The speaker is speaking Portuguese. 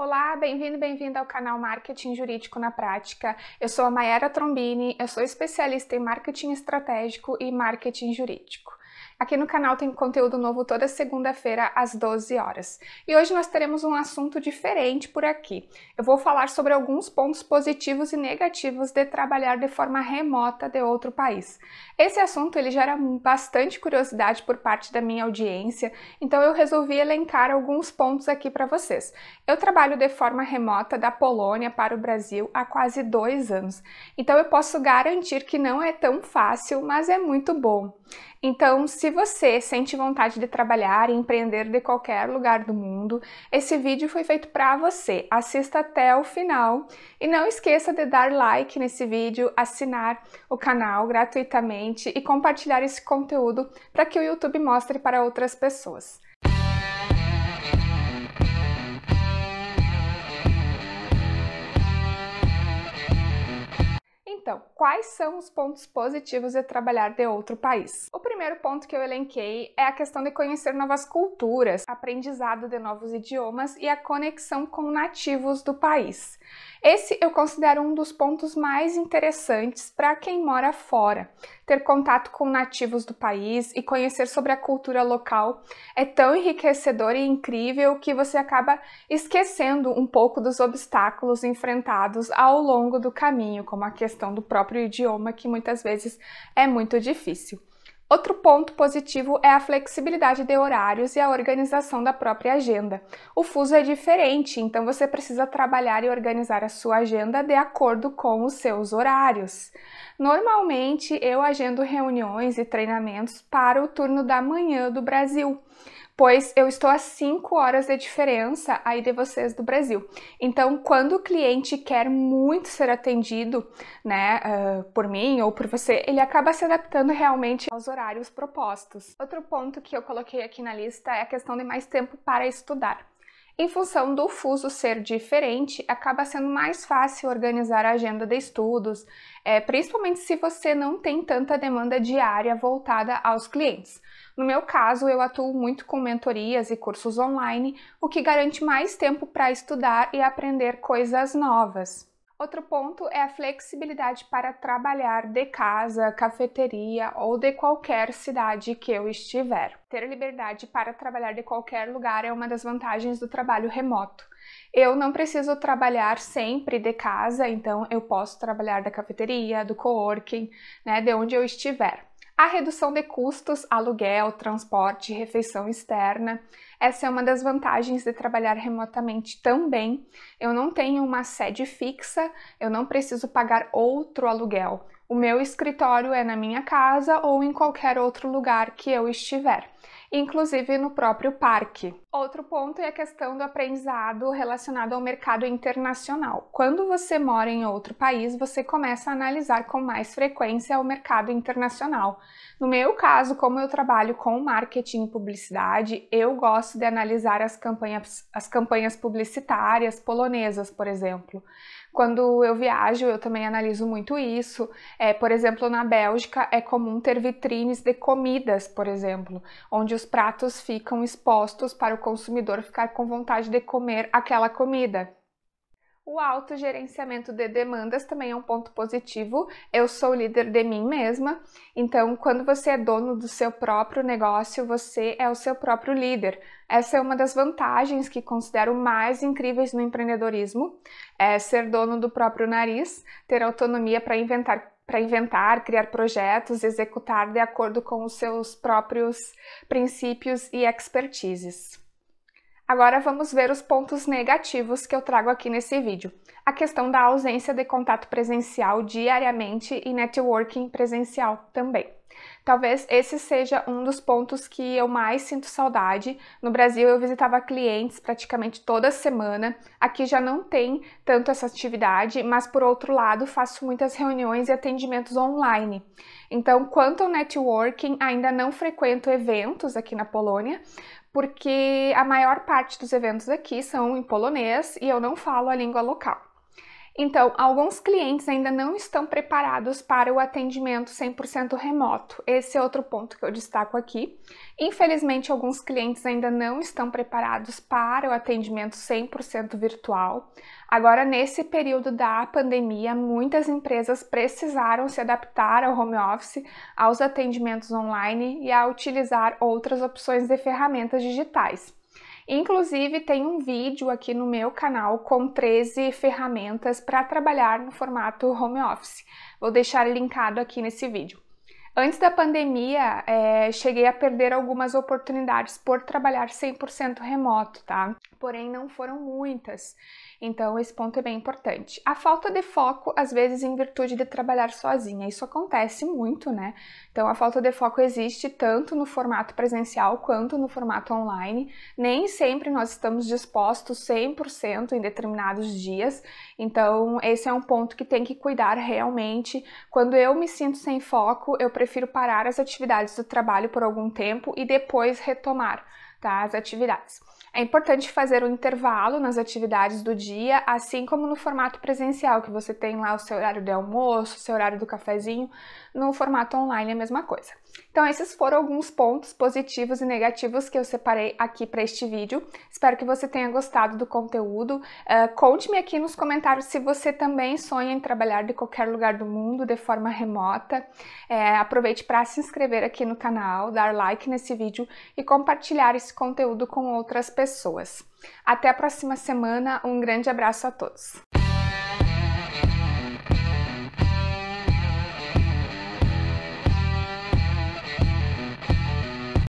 Olá, bem-vindo, bem-vinda ao canal Marketing Jurídico na Prática. Eu sou a Mayara Trombini, eu sou especialista em marketing estratégico e marketing jurídico. Aqui no canal tem conteúdo novo toda segunda-feira às 12 horas. E hoje nós teremos um assunto diferente por aqui. Eu vou falar sobre alguns pontos positivos e negativos de trabalhar de forma remota de outro país. Esse assunto ele gera bastante curiosidade por parte da minha audiência, então eu resolvi elencar alguns pontos aqui para vocês. Eu trabalho de forma remota da Polônia para o Brasil há quase dois anos, então eu posso garantir que não é tão fácil, mas é muito bom. Então, se se você sente vontade de trabalhar e empreender de qualquer lugar do mundo, esse vídeo foi feito para você. Assista até o final e não esqueça de dar like nesse vídeo, assinar o canal gratuitamente e compartilhar esse conteúdo para que o YouTube mostre para outras pessoas. Então, quais são os pontos positivos de trabalhar de outro país? O primeiro ponto que eu elenquei é a questão de conhecer novas culturas, aprendizado de novos idiomas e a conexão com nativos do país. Esse eu considero um dos pontos mais interessantes para quem mora fora. Ter contato com nativos do país e conhecer sobre a cultura local é tão enriquecedor e incrível que você acaba esquecendo um pouco dos obstáculos enfrentados ao longo do caminho, como a questão do próprio idioma, que muitas vezes é muito difícil. Outro ponto positivo é a flexibilidade de horários e a organização da própria agenda. O fuso é diferente, então você precisa trabalhar e organizar a sua agenda de acordo com os seus horários. Normalmente eu agendo reuniões e treinamentos para o turno da manhã do Brasil pois eu estou a 5 horas de diferença aí de vocês do Brasil. Então, quando o cliente quer muito ser atendido, né, uh, por mim ou por você, ele acaba se adaptando realmente aos horários propostos. Outro ponto que eu coloquei aqui na lista é a questão de mais tempo para estudar. Em função do fuso ser diferente, acaba sendo mais fácil organizar a agenda de estudos, é, principalmente se você não tem tanta demanda diária voltada aos clientes. No meu caso, eu atuo muito com mentorias e cursos online, o que garante mais tempo para estudar e aprender coisas novas. Outro ponto é a flexibilidade para trabalhar de casa, cafeteria ou de qualquer cidade que eu estiver. Ter liberdade para trabalhar de qualquer lugar é uma das vantagens do trabalho remoto. Eu não preciso trabalhar sempre de casa, então eu posso trabalhar da cafeteria, do coworking, né, de onde eu estiver. A redução de custos, aluguel, transporte, refeição externa. Essa é uma das vantagens de trabalhar remotamente também. Eu não tenho uma sede fixa, eu não preciso pagar outro aluguel. O meu escritório é na minha casa ou em qualquer outro lugar que eu estiver, inclusive no próprio parque. Outro ponto é a questão do aprendizado relacionado ao mercado internacional. Quando você mora em outro país, você começa a analisar com mais frequência o mercado internacional. No meu caso, como eu trabalho com marketing e publicidade, eu gosto de analisar as campanhas, as campanhas publicitárias polonesas, por exemplo. Quando eu viajo, eu também analiso muito isso. É, por exemplo, na Bélgica é comum ter vitrines de comidas, por exemplo, onde os pratos ficam expostos para o consumidor ficar com vontade de comer aquela comida. O autogerenciamento de demandas também é um ponto positivo. Eu sou líder de mim mesma, então quando você é dono do seu próprio negócio, você é o seu próprio líder. Essa é uma das vantagens que considero mais incríveis no empreendedorismo: é ser dono do próprio nariz, ter autonomia para inventar para inventar, criar projetos, executar de acordo com os seus próprios princípios e expertises. Agora vamos ver os pontos negativos que eu trago aqui nesse vídeo. A questão da ausência de contato presencial diariamente e networking presencial também. Talvez esse seja um dos pontos que eu mais sinto saudade. No Brasil eu visitava clientes praticamente toda semana. Aqui já não tem tanto essa atividade, mas por outro lado faço muitas reuniões e atendimentos online. Então, quanto ao networking, ainda não frequento eventos aqui na Polônia, porque a maior parte dos eventos aqui são em polonês e eu não falo a língua local. Então, alguns clientes ainda não estão preparados para o atendimento 100% remoto. Esse é outro ponto que eu destaco aqui. Infelizmente, alguns clientes ainda não estão preparados para o atendimento 100% virtual. Agora, nesse período da pandemia, muitas empresas precisaram se adaptar ao home office, aos atendimentos online e a utilizar outras opções de ferramentas digitais. Inclusive, tem um vídeo aqui no meu canal com 13 ferramentas para trabalhar no formato home office. Vou deixar linkado aqui nesse vídeo. Antes da pandemia, é, cheguei a perder algumas oportunidades por trabalhar 100% remoto, tá? Porém, não foram muitas. Então, esse ponto é bem importante. A falta de foco, às vezes, em virtude de trabalhar sozinha. Isso acontece muito, né? Então, a falta de foco existe tanto no formato presencial quanto no formato online. Nem sempre nós estamos dispostos 100% em determinados dias. Então, esse é um ponto que tem que cuidar realmente. Quando eu me sinto sem foco, eu prefiro prefiro parar as atividades do trabalho por algum tempo e depois retomar tá, as atividades. É importante fazer um intervalo nas atividades do dia, assim como no formato presencial, que você tem lá o seu horário de almoço, o seu horário do cafezinho. No formato online é a mesma coisa. Então esses foram alguns pontos positivos e negativos que eu separei aqui para este vídeo. Espero que você tenha gostado do conteúdo. Uh, Conte-me aqui nos comentários se você também sonha em trabalhar de qualquer lugar do mundo de forma remota. É, aproveite para se inscrever aqui no canal, dar like nesse vídeo e compartilhar esse conteúdo com outras pessoas. Até a próxima semana, um grande abraço a todos!